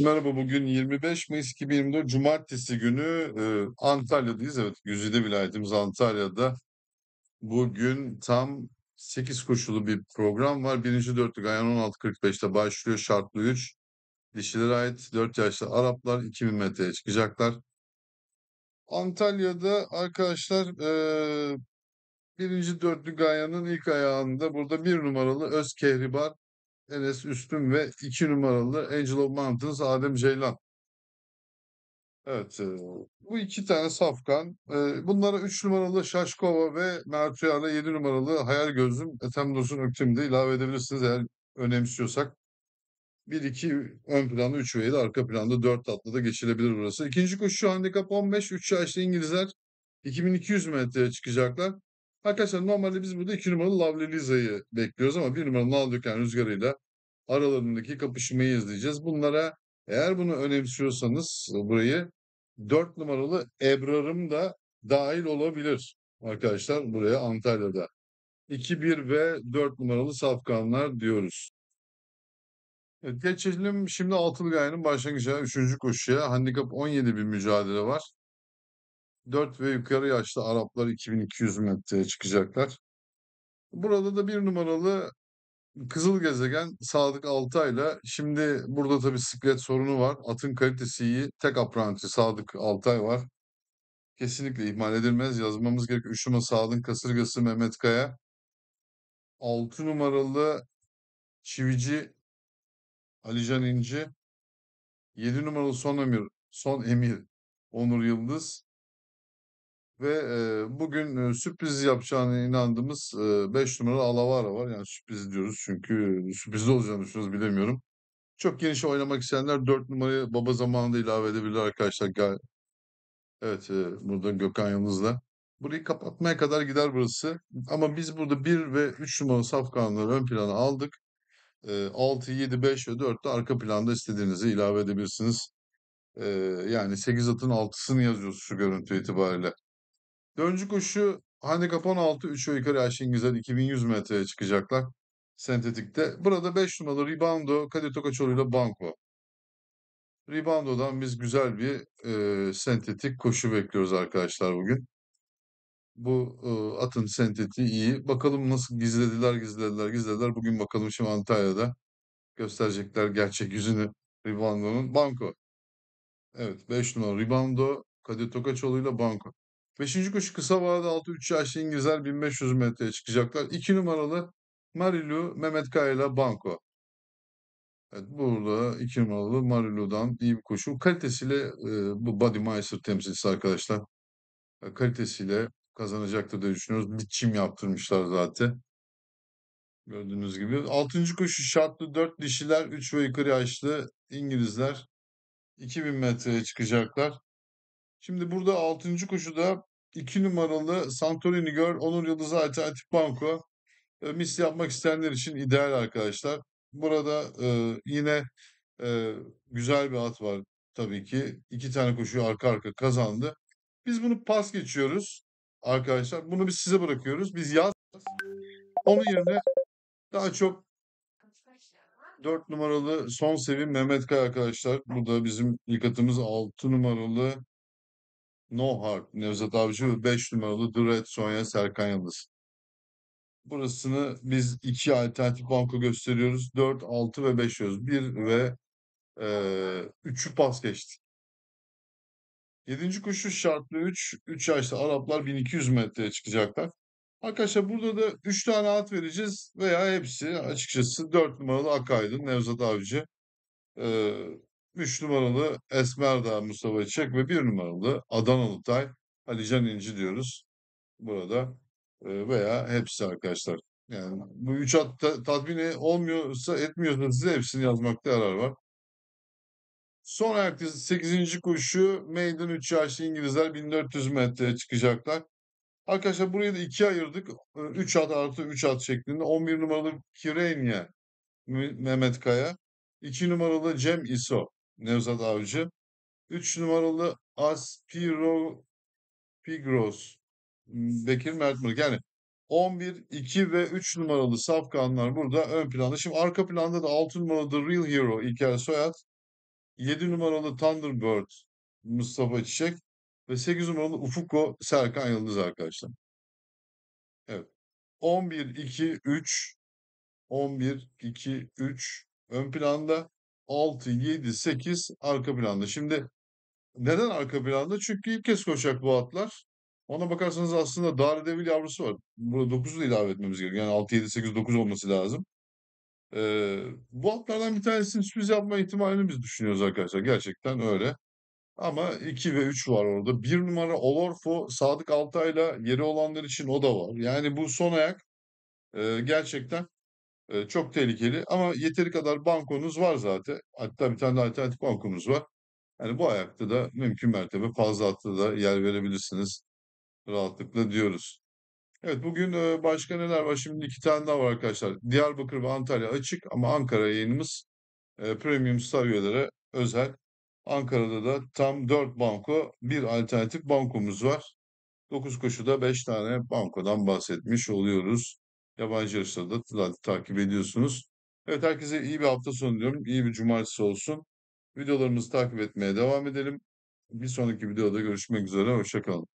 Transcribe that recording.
Merhaba bugün 25 Mayıs 2024 Cumartesi günü e, Antalya'dayız. Evet yüzüde vilayetimiz Antalya'da. Bugün tam 8 koşulu bir program var. Birinci dörtlük ayağın 16.45'te başlıyor şartlı 3. Dişilere ait 4 yaşlı Araplar 2000 metreye çıkacaklar. Antalya'da arkadaşlar e, birinci dörtlük Gaya'nın ilk ayağında burada bir numaralı Öz Kehribar Enes Üstün ve iki numaralı Angelo Mountains Adem Ceylan. Evet. E, bu iki tane safkan. E, bunlara üç numaralı Şaşkova ve Mert Uyar'la yedi numaralı Hayal Gözüm Ethem Dursun Öktüm'de ilave edebilirsiniz eğer önemsiyorsak. 1-2 ön planda 3 ve 7 arka planda 4 atla da geçilebilir burası. İkinci koşu şu handikap 15. 3 yaşlı İngilizler 2200 metreye çıkacaklar. Arkadaşlar normalde biz burada 2 numaralı Lovely Liza'yı bekliyoruz ama 1 numaralı Naldoken rüzgarıyla aralarındaki kapışmayı izleyeceğiz. Bunlara eğer bunu önemsiyorsanız burayı 4 numaralı Ebrar'ım da dahil olabilir arkadaşlar buraya Antalya'da. 2-1 ve 4 numaralı safkanlar diyoruz. Evet, geçelim şimdi Altılgay'ın Gaya'nın başlangıcı 3. koşuya. Handikap 17 bir mücadele var. 4 ve yukarı yaşlı Araplar 2200 metreye çıkacaklar. Burada da bir numaralı Kızıl Gezegen Sadık Altay'la şimdi burada tabii siklet sorunu var. Atın kalitesi iyi. Tek apranti Sadık Altay var. Kesinlikle ihmal edilmez. Yazmamız gerek. Üşüme numaralı Sadık'ın kasırgası Mehmet Kaya. 6 numaralı Çivici Alican İnci. 7 numaralı Son Emir. Son Emir Onur Yıldız. Ve e, bugün e, sürpriz yapacağına inandığımız 5 e, numaralı Alavara var. Yani sürpriz diyoruz çünkü sürprizli olacağını düşünüyoruz bilemiyorum. Çok geniş oynamak isteyenler 4 numarayı baba zamanında ilave edebilirler arkadaşlar. Evet e, burada Gökhan yanınızda. Burayı kapatmaya kadar gider burası. Ama biz burada 1 ve 3 numaralı safkanları ön plana aldık. E, 6, 7, 5 ve 4 de arka planda istediğinizi ilave edebilirsiniz. E, yani 8 atın 6'sını yazıyoruz şu görüntü itibariyle. Döncü koşu handikap 16 3 yukarı Ayşin Güzel 2100 metreye çıkacaklar sentetikte. Burada 5 numaralı Ribando Kadir Tokaçoğlu ile Banko. Ribando'dan biz güzel bir e, sentetik koşu bekliyoruz arkadaşlar bugün. Bu e, atın sentetiği iyi. Bakalım nasıl gizlediler, gizlediler, gizlediler. Bugün bakalım şimdi Antalya'da gösterecekler gerçek yüzünü Ribando'nun Banko. Evet 5 numaralı Ribando, Kadir Tokaçoğlu ile Banko. Beşinci koşu kısa vadede 6-3 yaşlı İngilizler 1500 metreye çıkacaklar. 2 numaralı Marilu, Mehmet Kayla Banko. Evet, burada 2 numaralı Marilu'dan iyi bir koşu. Kalitesiyle e, bu body Meister temsilcisi arkadaşlar. E, kalitesiyle kazanacaktır diye düşünüyoruz. Bitçim yaptırmışlar zaten. Gördüğünüz gibi. Altıncı koşu şartlı 4 dişiler, 3 ve yukarı yaşlı İngilizler 2000 metreye çıkacaklar. Şimdi burada 6. koşuda 2 numaralı Santorini Gör, Onur Yıldızı Alternatif Banko. E, mis yapmak isteyenler için ideal arkadaşlar. Burada e, yine e, güzel bir at var tabii ki. iki tane koşuyu arka arka kazandı. Biz bunu pas geçiyoruz arkadaşlar. Bunu biz size bırakıyoruz. Biz yaz. Onun yerine daha çok 4 numaralı son sevim Mehmet Kaya arkadaşlar. Bu da bizim ilk atımız 6 numaralı No hard Nevzat Avcı ve 5 numaralı The Sonya Serkan Yıldız. Burasını biz iki alternatif banko gösteriyoruz. 4, 6 ve 5 yiyoruz. 1 ve e, 3'ü pas geçti. 7. kuşu şartlı 3. 3 yaşta Araplar 1200 metreye çıkacaklar. Arkadaşlar burada da 3 tane at vereceğiz veya hepsi açıkçası 4 numaralı Akaydın, Nevzat Avcı. E, 3 numaralı Esmerdağ Mustafa Çek ve 1 numaralı Adanalı Tay Alican İnci diyoruz burada e, veya hepsi arkadaşlar. Yani bu 3 at ta, tatmini olmuyorsa etmiyorsa size hepsini yazmakta yarar var. Son ayak 8. koşu Maiden 3 yaşlı İngilizler 1400 metreye çıkacaklar. Arkadaşlar burayı da ikiye ayırdık. 3 e, at artı 3 at şeklinde. 11 numaralı Kirenya Mehmet Kaya. 2 numaralı Cem İso. Nevzat Avcı. 3 numaralı Aspiro Pigros hmm, Bekir Mertmür. Yani 11, 2 ve 3 numaralı safkanlar burada ön planda. Şimdi arka planda da 6 numaralı The Real Hero İlker Soyat. 7 numaralı Thunderbird Mustafa Çiçek ve 8 numaralı Ufuko Serkan Yıldız arkadaşlar. Evet. 11, 2, 3 11, 2, 3 ön planda. 6, 7, 8 arka planda. Şimdi neden arka planda? Çünkü ilk kez koşacak bu atlar. Ona bakarsanız aslında Daredevil yavrusu var. Burada 9'u da ilave etmemiz gerekiyor. Yani 6, 7, 8, 9 olması lazım. Ee, bu atlardan bir tanesini sürpriz yapma ihtimalini biz düşünüyoruz arkadaşlar. Gerçekten öyle. Ama 2 ve 3 var orada. 1 numara Olorfo, Sadık Altay'la yeri olanlar için o da var. Yani bu son ayak e, gerçekten Eee, çok tehlikeli ama yeteri kadar bankonuz var zaten. Hatta bir tane de alternatif bankonuz var. Yani bu ayakta da mümkün mertebe fazla hatta da yer verebilirsiniz rahatlıkla diyoruz. Evet bugün, eee, başka neler var? Şimdi iki tane daha var arkadaşlar. Diyarbakır ve Antalya açık ama Ankara yayınımız, eee, Premium Star özel. Ankara'da da tam 4 banko, bir alternatif bankomuz var. 9 koşuda 5 tane bankodan bahsetmiş oluyoruz. Yabancı yarışları da zaten takip ediyorsunuz. Evet herkese iyi bir hafta sonu diyorum. İyi bir cumartesi olsun. Videolarımızı takip etmeye devam edelim. Bir sonraki videoda görüşmek üzere. Hoşçakalın.